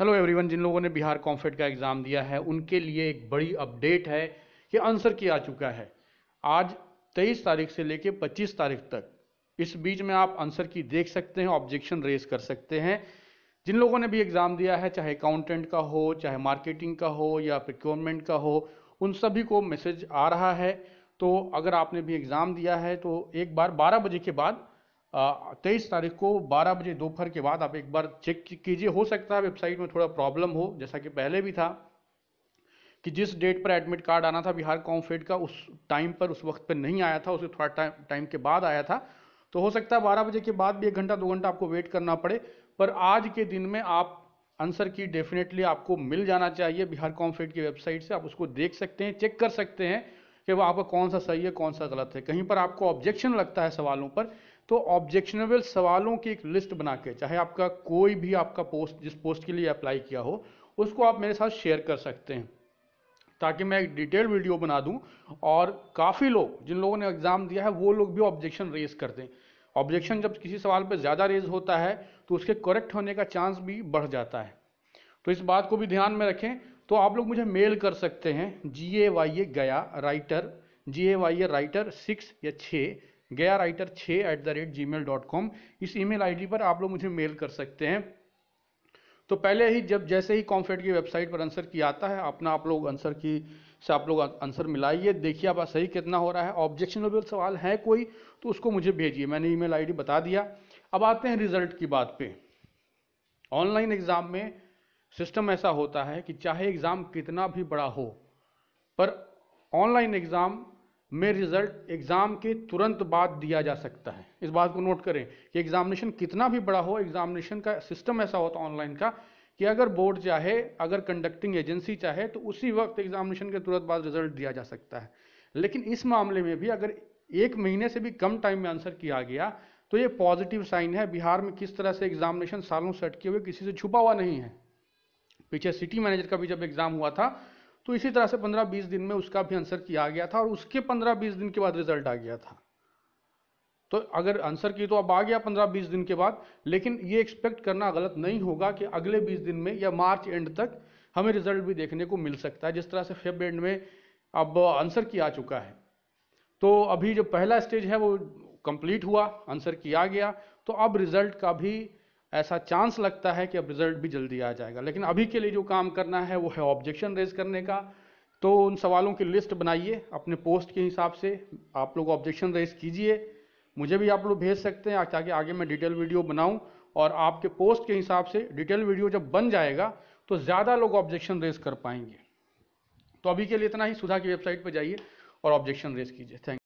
hello everyone जिन लोगों ने बिहार कॉम्फेट का एग्ज़ाम दिया है उनके लिए एक बड़ी अपडेट है कि आंसर किया आ चुका है आज 23 तारीख से लेकर 25 तारीख तक इस बीच में आप आंसर की देख सकते हैं ऑब्जेक्शन रेस कर सकते हैं जिन लोगों ने भी एग्ज़ाम दिया है चाहे अकाउंटेंट का हो चाहे मार्केटिंग का हो या प्रिक्योरमेंट का हो उन सभी को मैसेज आ रहा है तो अगर आपने भी एग्ज़ाम दिया है तो एक बार बारह बजे के बाद तेईस तारीख को बारह बजे दोपहर के बाद आप एक बार चेक कीजिए हो सकता है वेबसाइट में थोड़ा प्रॉब्लम हो जैसा कि पहले भी था कि जिस डेट पर एडमिट कार्ड आना था बिहार कॉम्फेड का उस टाइम पर उस वक्त पर नहीं आया था उसे थोड़ा टाइम टाइम के बाद आया था तो हो सकता है बारह बजे के बाद भी एक घंटा दो घंटा आपको वेट करना पड़े पर आज के दिन में आप आंसर की डेफिनेटली आपको मिल जाना चाहिए बिहार कॉम्फेड की वेबसाइट से आप उसको देख सकते हैं चेक कर सकते हैं कि वो आपका कौन सा सही है कौन सा गलत है कहीं पर आपको ऑब्जेक्शन लगता है सवालों पर तो ऑब्जेक्शनेबल सवालों की एक लिस्ट बना के चाहे आपका कोई भी आपका पोस्ट जिस पोस्ट के लिए अप्लाई किया हो उसको आप मेरे साथ शेयर कर सकते हैं ताकि मैं एक डिटेल वीडियो बना दूं और काफ़ी लोग जिन लोगों ने एग्ज़ाम दिया है वो लोग भी ऑब्जेक्शन रेज करते हैं ऑब्जेक्शन जब किसी सवाल पर ज़्यादा रेज होता है तो उसके करेक्ट होने का चांस भी बढ़ जाता है तो इस बात को भी ध्यान में रखें तो आप लोग मुझे मेल कर सकते हैं जी ए वाई ए गया writer G A Y A writer six या छः गया राइटर छः at the rate G mail dot com इस ईमेल आईडी पर आप लोग मुझे मेल कर सकते हैं तो पहले ही जब जैसे ही कॉम्फेड की वेबसाइट पर आंसर किया आता है अपना आप लोग आंसर की से आप लोग आंसर मिलाइए देखिए आप सही कितना हो रहा है ऑब्जेक्शनेबल सवाल है कोई तो उसको मुझे भेजिए मैंने ईमेल आईडी बता दिया अब आते हैं रिजल्ट की बात पे ऑनलाइन एग्ज़ाम में सिस्टम ऐसा होता है कि चाहे एग्ज़ाम कितना भी बड़ा हो पर ऑनलाइन एग्ज़ाम में रिजल्ट एग्ज़ाम के तुरंत बाद दिया जा सकता है इस बात को नोट करें कि एग्जामिनेशन कितना भी बड़ा हो एग्जामिनेशन का सिस्टम ऐसा होता तो ऑनलाइन का कि अगर बोर्ड चाहे अगर कंडक्टिंग एजेंसी चाहे तो उसी वक्त एग्जामिनेशन के तुरंत बाद रिजल्ट दिया जा सकता है लेकिन इस मामले में भी अगर एक महीने से भी कम टाइम में आंसर किया गया तो ये पॉजिटिव साइन है बिहार में किस तरह से एग्जामिनेशन सालों से अटके हुए किसी से छुपा हुआ नहीं है पीछे सिटी मैनेजर का भी जब एग्जाम हुआ था तो इसी तरह से 15-20 दिन में उसका भी आंसर किया गया था और उसके 15-20 दिन के बाद रिजल्ट आ गया था तो अगर आंसर की तो अब आ गया 15-20 दिन के बाद लेकिन ये एक्सपेक्ट करना गलत नहीं होगा कि अगले 20 दिन में या मार्च एंड तक हमें रिजल्ट भी देखने को मिल सकता है जिस तरह से फेब एंड में अब आंसर की आ चुका है तो अभी जो पहला स्टेज है वो कंप्लीट हुआ आंसर किया गया तो अब रिजल्ट का भी ऐसा चांस लगता है कि अब रिजल्ट भी जल्दी आ जाएगा लेकिन अभी के लिए जो काम करना है वो है ऑब्जेक्शन रेज करने का तो उन सवालों की लिस्ट बनाइए अपने पोस्ट के हिसाब से आप लोग ऑब्जेक्शन रेज कीजिए मुझे भी आप लोग भेज सकते हैं ताकि आगे मैं डिटेल वीडियो बनाऊं और आपके पोस्ट के हिसाब से डिटेल वीडियो जब बन जाएगा तो ज़्यादा लोग ऑब्जेक्शन रेज कर पाएंगे तो अभी के लिए इतना ही सुधा की वेबसाइट पर जाइए और ऑब्जेक्शन रेज कीजिए थैंक